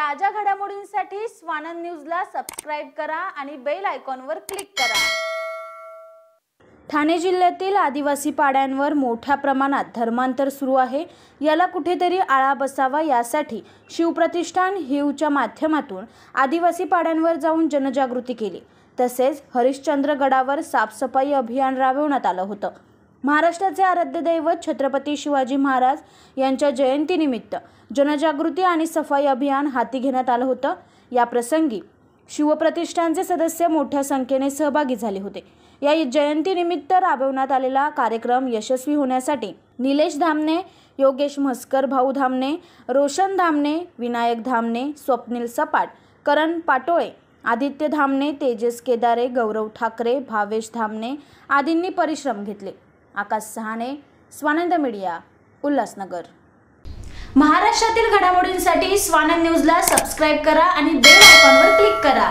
ताज्या घडामोडींसाठी स्वानंद न्यूजला सबस्क्राईब करा आणि बेल आयकॉनवर क्लिक करा ठाणे जिल्ह्यातील आदिवासी पाड्यांवर मोठ्या प्रमाणात धर्मांतर सुरू आहे याला कुठेतरी आळा बसावा यासाठी शिवप्रतिष्ठान हिवच्या माध्यमातून आदिवासी पाड्यांवर जाऊन जनजागृती केली तसेच हरिश्चंद्रगडावर गडावर साफसफाई अभियान राबवण्यात आलं होतं महाराष्ट्राचे आराध्य दैवत छत्रपती शिवाजी महाराज यांच्या जयंतीनिमित्त जनजागृती आणि सफाई अभियान हाती घेण्यात आलं होतं याप्रसंगी शिवप्रतिष्ठानचे सदस्य मोठ्या संख्येने सहभागी झाले होते या जयंतीनिमित्त राबवण्यात आलेला कार्यक्रम यशस्वी होण्यासाठी निलेश धामणे योगेश म्हस्कर भाऊ धामणे रोशन धामणे विनायक धामणे स्वप्नील सपाट करण पाटोळे आदित्य धामणे तेजस केदारे गौरव ठाकरे भावेश धामणे आदींनी परिश्रम घेतले आकाश सहाने स्वानंद मीडिया उल्हासनगर महाराष्ट्रातील घडामोडींसाठी स्वानंद न्यूजला सबस्क्राईब करा आणि बेल आयकॉनवर क्लिक करा